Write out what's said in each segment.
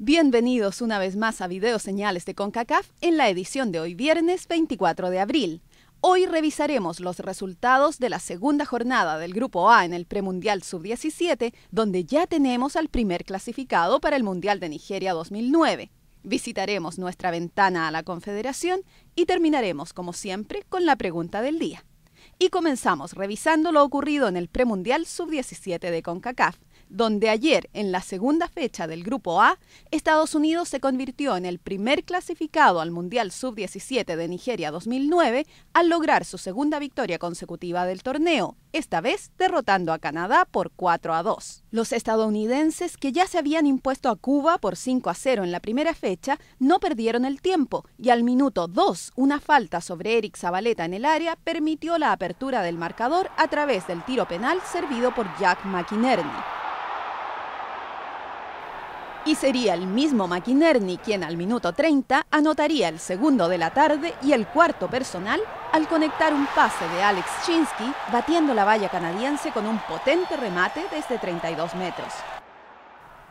Bienvenidos una vez más a Video Señales de CONCACAF en la edición de hoy viernes 24 de abril. Hoy revisaremos los resultados de la segunda jornada del Grupo A en el Premundial Sub-17, donde ya tenemos al primer clasificado para el Mundial de Nigeria 2009. Visitaremos nuestra ventana a la Confederación y terminaremos, como siempre, con la pregunta del día. Y comenzamos revisando lo ocurrido en el Premundial Sub-17 de CONCACAF donde ayer, en la segunda fecha del Grupo A, Estados Unidos se convirtió en el primer clasificado al Mundial Sub-17 de Nigeria 2009 al lograr su segunda victoria consecutiva del torneo, esta vez derrotando a Canadá por 4 a 2. Los estadounidenses, que ya se habían impuesto a Cuba por 5 a 0 en la primera fecha, no perdieron el tiempo y al minuto 2, una falta sobre Eric Zabaleta en el área permitió la apertura del marcador a través del tiro penal servido por Jack McInerney y sería el mismo McInerney quien al minuto 30 anotaría el segundo de la tarde y el cuarto personal al conectar un pase de Alex Chinsky batiendo la valla canadiense con un potente remate desde 32 metros.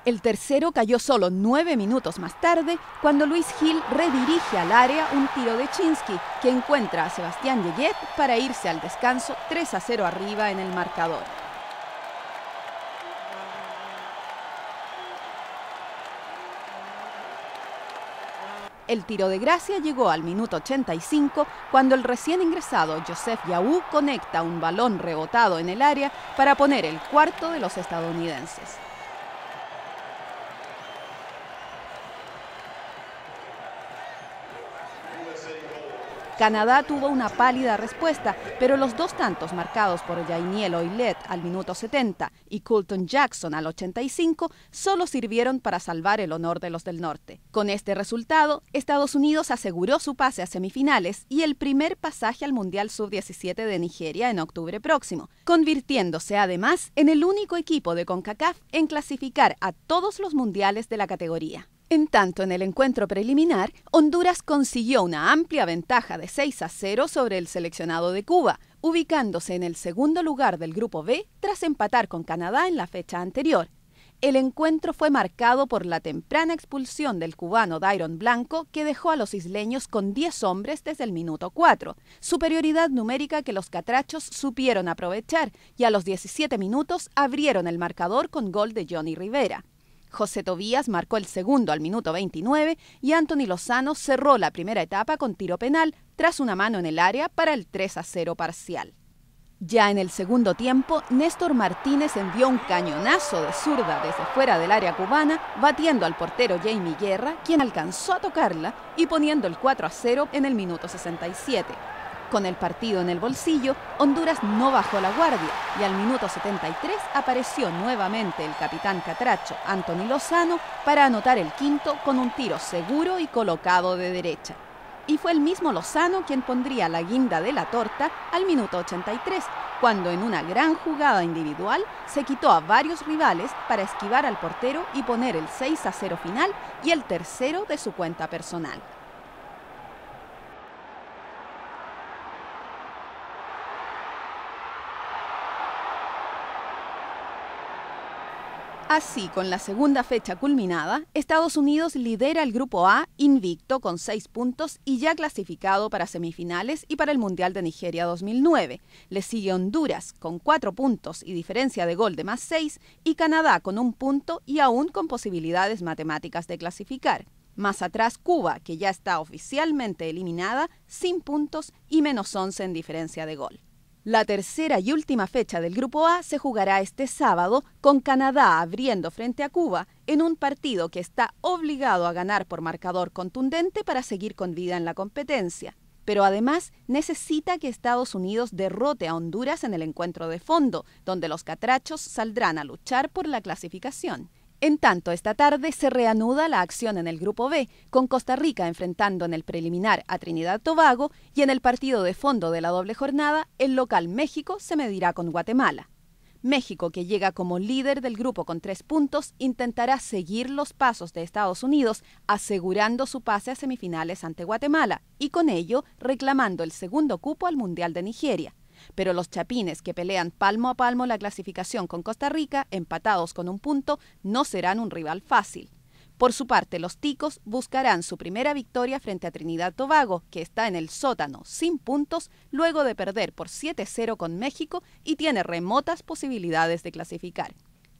El tercero cayó solo nueve minutos más tarde cuando Luis Gil redirige al área un tiro de Chinsky que encuentra a Sebastián Yellet para irse al descanso 3 a 0 arriba en el marcador. El tiro de gracia llegó al minuto 85 cuando el recién ingresado Joseph Yahoo conecta un balón rebotado en el área para poner el cuarto de los estadounidenses. Canadá tuvo una pálida respuesta, pero los dos tantos marcados por Jainiel Oilet al minuto 70 y Colton Jackson al 85 solo sirvieron para salvar el honor de los del norte. Con este resultado, Estados Unidos aseguró su pase a semifinales y el primer pasaje al Mundial Sub-17 de Nigeria en octubre próximo, convirtiéndose además en el único equipo de CONCACAF en clasificar a todos los mundiales de la categoría. En tanto, en el encuentro preliminar, Honduras consiguió una amplia ventaja de 6 a 0 sobre el seleccionado de Cuba, ubicándose en el segundo lugar del Grupo B tras empatar con Canadá en la fecha anterior. El encuentro fue marcado por la temprana expulsión del cubano Dairon Blanco, que dejó a los isleños con 10 hombres desde el minuto 4, superioridad numérica que los catrachos supieron aprovechar y a los 17 minutos abrieron el marcador con gol de Johnny Rivera. José Tobías marcó el segundo al minuto 29 y Anthony Lozano cerró la primera etapa con tiro penal tras una mano en el área para el 3 a 0 parcial. Ya en el segundo tiempo, Néstor Martínez envió un cañonazo de zurda desde fuera del área cubana, batiendo al portero Jamie Guerra, quien alcanzó a tocarla y poniendo el 4 a 0 en el minuto 67. Con el partido en el bolsillo, Honduras no bajó la guardia y al minuto 73 apareció nuevamente el capitán catracho Anthony Lozano para anotar el quinto con un tiro seguro y colocado de derecha. Y fue el mismo Lozano quien pondría la guinda de la torta al minuto 83, cuando en una gran jugada individual se quitó a varios rivales para esquivar al portero y poner el 6 a 0 final y el tercero de su cuenta personal. Así, con la segunda fecha culminada, Estados Unidos lidera el Grupo A invicto con seis puntos y ya clasificado para semifinales y para el Mundial de Nigeria 2009. Le sigue Honduras con cuatro puntos y diferencia de gol de más seis y Canadá con un punto y aún con posibilidades matemáticas de clasificar. Más atrás Cuba, que ya está oficialmente eliminada, sin puntos y menos once en diferencia de gol. La tercera y última fecha del Grupo A se jugará este sábado, con Canadá abriendo frente a Cuba en un partido que está obligado a ganar por marcador contundente para seguir con vida en la competencia. Pero además necesita que Estados Unidos derrote a Honduras en el encuentro de fondo, donde los catrachos saldrán a luchar por la clasificación. En tanto, esta tarde se reanuda la acción en el Grupo B, con Costa Rica enfrentando en el preliminar a Trinidad Tobago y en el partido de fondo de la doble jornada, el local México se medirá con Guatemala. México, que llega como líder del grupo con tres puntos, intentará seguir los pasos de Estados Unidos, asegurando su pase a semifinales ante Guatemala y con ello reclamando el segundo cupo al Mundial de Nigeria. Pero los chapines que pelean palmo a palmo la clasificación con Costa Rica, empatados con un punto, no serán un rival fácil. Por su parte, los ticos buscarán su primera victoria frente a Trinidad Tobago, que está en el sótano, sin puntos, luego de perder por 7-0 con México y tiene remotas posibilidades de clasificar.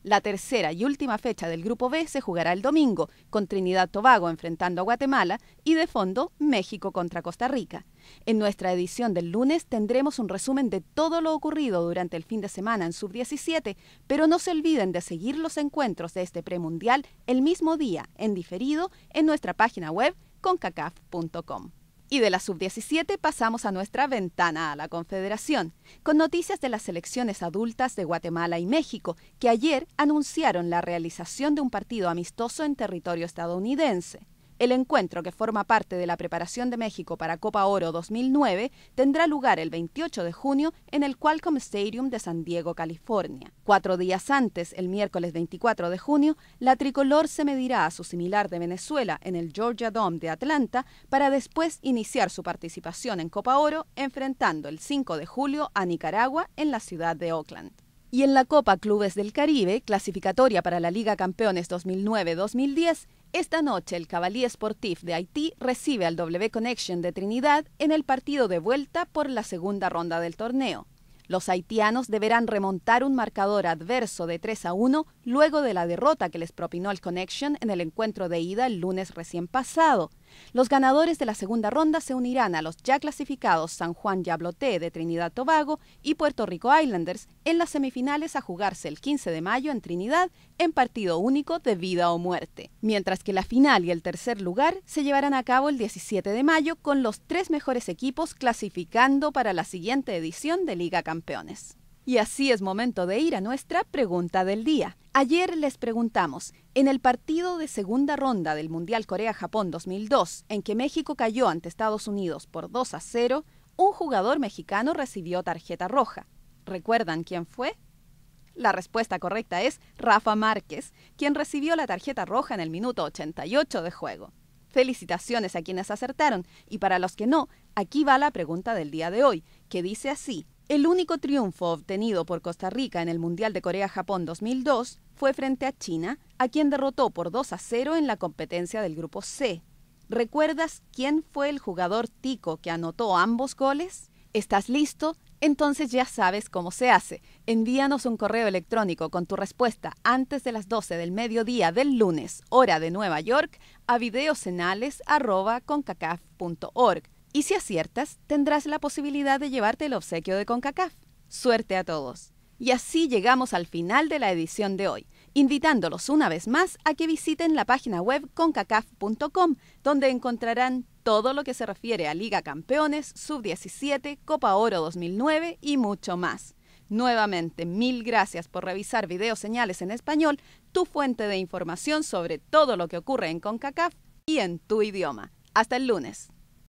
La tercera y última fecha del Grupo B se jugará el domingo, con Trinidad Tobago enfrentando a Guatemala y de fondo México contra Costa Rica. En nuestra edición del lunes tendremos un resumen de todo lo ocurrido durante el fin de semana en Sub-17, pero no se olviden de seguir los encuentros de este premundial el mismo día, en diferido, en nuestra página web concacaf.com. Y de la sub-17 pasamos a nuestra ventana a la Confederación, con noticias de las elecciones adultas de Guatemala y México, que ayer anunciaron la realización de un partido amistoso en territorio estadounidense. El encuentro, que forma parte de la preparación de México para Copa Oro 2009, tendrá lugar el 28 de junio en el Qualcomm Stadium de San Diego, California. Cuatro días antes, el miércoles 24 de junio, la tricolor se medirá a su similar de Venezuela en el Georgia Dome de Atlanta para después iniciar su participación en Copa Oro enfrentando el 5 de julio a Nicaragua en la ciudad de Oakland. Y en la Copa Clubes del Caribe, clasificatoria para la Liga Campeones 2009-2010, esta noche el Cavalier Sportif de Haití recibe al W Connection de Trinidad en el partido de vuelta por la segunda ronda del torneo. Los haitianos deberán remontar un marcador adverso de 3 a 1 luego de la derrota que les propinó el Connection en el encuentro de ida el lunes recién pasado. Los ganadores de la segunda ronda se unirán a los ya clasificados San Juan Yabloté de Trinidad Tobago y Puerto Rico Islanders en las semifinales a jugarse el 15 de mayo en Trinidad en partido único de vida o muerte, mientras que la final y el tercer lugar se llevarán a cabo el 17 de mayo con los tres mejores equipos clasificando para la siguiente edición de Liga Campeones. Y así es momento de ir a nuestra pregunta del día. Ayer les preguntamos, en el partido de segunda ronda del Mundial Corea-Japón 2002, en que México cayó ante Estados Unidos por 2 a 0, un jugador mexicano recibió tarjeta roja. ¿Recuerdan quién fue? La respuesta correcta es Rafa Márquez, quien recibió la tarjeta roja en el minuto 88 de juego. Felicitaciones a quienes acertaron y para los que no, aquí va la pregunta del día de hoy, que dice así, el único triunfo obtenido por Costa Rica en el Mundial de Corea-Japón 2002 fue frente a China, a quien derrotó por 2 a 0 en la competencia del Grupo C. ¿Recuerdas quién fue el jugador tico que anotó ambos goles? ¿Estás listo? Entonces ya sabes cómo se hace. Envíanos un correo electrónico con tu respuesta antes de las 12 del mediodía del lunes, hora de Nueva York, a videocenales.concacaf.org y si aciertas, tendrás la posibilidad de llevarte el obsequio de CONCACAF. Suerte a todos. Y así llegamos al final de la edición de hoy, invitándolos una vez más a que visiten la página web concacaf.com, donde encontrarán todo lo que se refiere a Liga Campeones, Sub-17, Copa Oro 2009 y mucho más. Nuevamente, mil gracias por revisar Video Señales en Español, tu fuente de información sobre todo lo que ocurre en CONCACAF y en tu idioma. Hasta el lunes.